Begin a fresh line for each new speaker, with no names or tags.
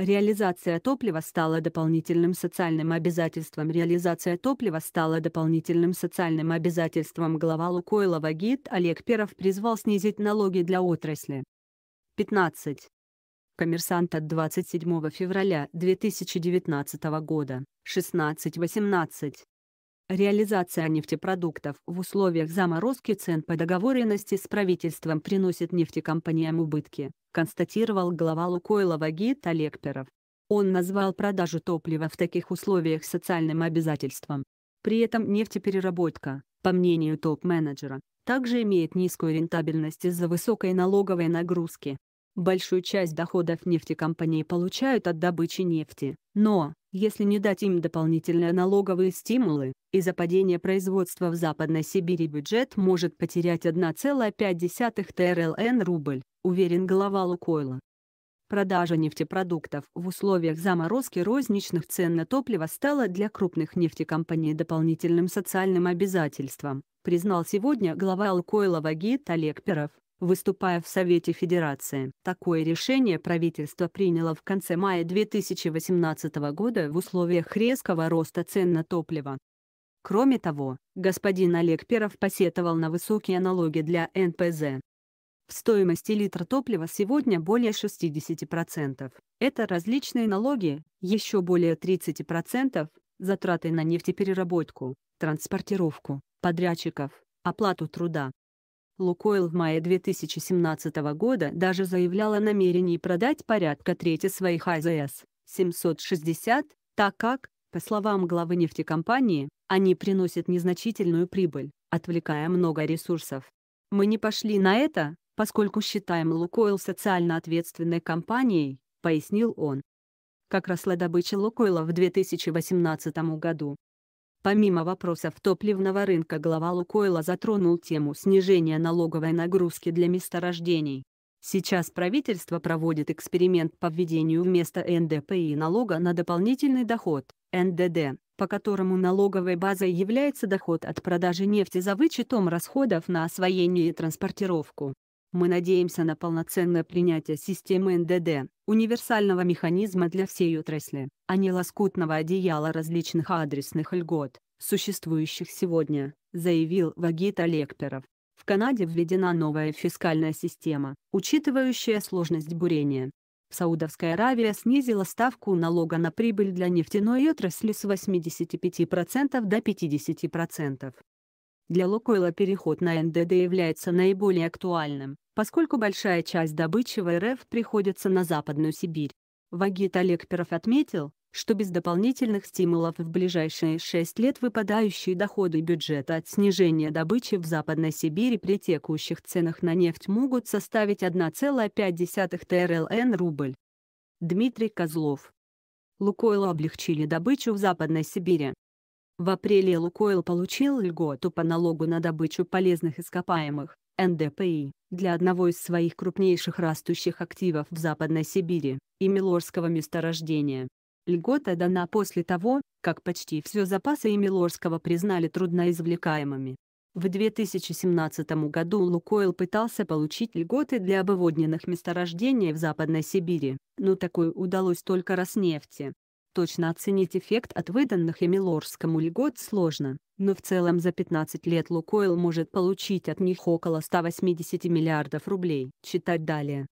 Реализация топлива стала дополнительным социальным обязательством. Реализация топлива стала дополнительным социальным обязательством. Глава Лукойла Вагит Олег Перов призвал снизить налоги для отрасли. 15. Коммерсант от 27 февраля 2019 года. 16-18. Реализация нефтепродуктов в условиях заморозки цен по договоренности с правительством приносит нефтекомпаниям убытки, констатировал глава Лукойла Вагит Олег Перов. Он назвал продажу топлива в таких условиях социальным обязательством. При этом нефтепереработка, по мнению топ-менеджера, также имеет низкую рентабельность из-за высокой налоговой нагрузки. Большую часть доходов нефтекомпании получают от добычи нефти, но, если не дать им дополнительные налоговые стимулы, из-за падения производства в Западной Сибири бюджет может потерять 1,5 ТРЛН рубль, уверен глава Лукойла. Продажа нефтепродуктов в условиях заморозки розничных цен на топливо стала для крупных нефтекомпаний дополнительным социальным обязательством, признал сегодня глава Алкоила Вагит Олег Перов выступая в Совете Федерации. Такое решение правительство приняло в конце мая 2018 года в условиях резкого роста цен на топливо. Кроме того, господин Олег Перов посетовал на высокие налоги для НПЗ. В стоимости литра топлива сегодня более 60%. Это различные налоги, еще более 30%, затраты на нефтепереработку, транспортировку, подрядчиков, оплату труда. Лукойл в мае 2017 года даже заявлял о намерении продать порядка трети своих АЗС-760, так как, по словам главы нефтекомпании, они приносят незначительную прибыль, отвлекая много ресурсов. Мы не пошли на это, поскольку считаем Лукойл социально ответственной компанией, пояснил он. Как росла добыча Лукойла в 2018 году, Помимо вопросов топливного рынка глава Лукойла затронул тему снижения налоговой нагрузки для месторождений. Сейчас правительство проводит эксперимент по введению вместо НДПИ налога на дополнительный доход, НДД, по которому налоговой базой является доход от продажи нефти за вычетом расходов на освоение и транспортировку. Мы надеемся на полноценное принятие системы НДД, универсального механизма для всей отрасли, а не лоскутного одеяла различных адресных льгот, существующих сегодня, заявил Вагит Олекперов. В Канаде введена новая фискальная система, учитывающая сложность бурения. Саудовская Аравия снизила ставку налога на прибыль для нефтяной отрасли с 85% до 50%. Для Лукойла переход на НДД является наиболее актуальным, поскольку большая часть добычи в РФ приходится на Западную Сибирь. Вагит Олег Перов отметил, что без дополнительных стимулов в ближайшие 6 лет выпадающие доходы бюджета от снижения добычи в Западной Сибири при текущих ценах на нефть могут составить 1,5 ТРЛН рубль. Дмитрий Козлов. Лукойлу облегчили добычу в Западной Сибири. В апреле «Лукойл» получил льготу по налогу на добычу полезных ископаемых, НДПИ, для одного из своих крупнейших растущих активов в Западной Сибири и Милорского месторождения. Льгота дана после того, как почти все запасы Емелорского признали трудноизвлекаемыми. В 2017 году «Лукойл» пытался получить льготы для обыводненных месторождений в Западной Сибири, но такое удалось только Роснефти, точно оценить эффект от выданных Эмилорскому льгот сложно, но в целом за 15 лет Лукойл может получить от них около 180 миллиардов рублей. Читать далее.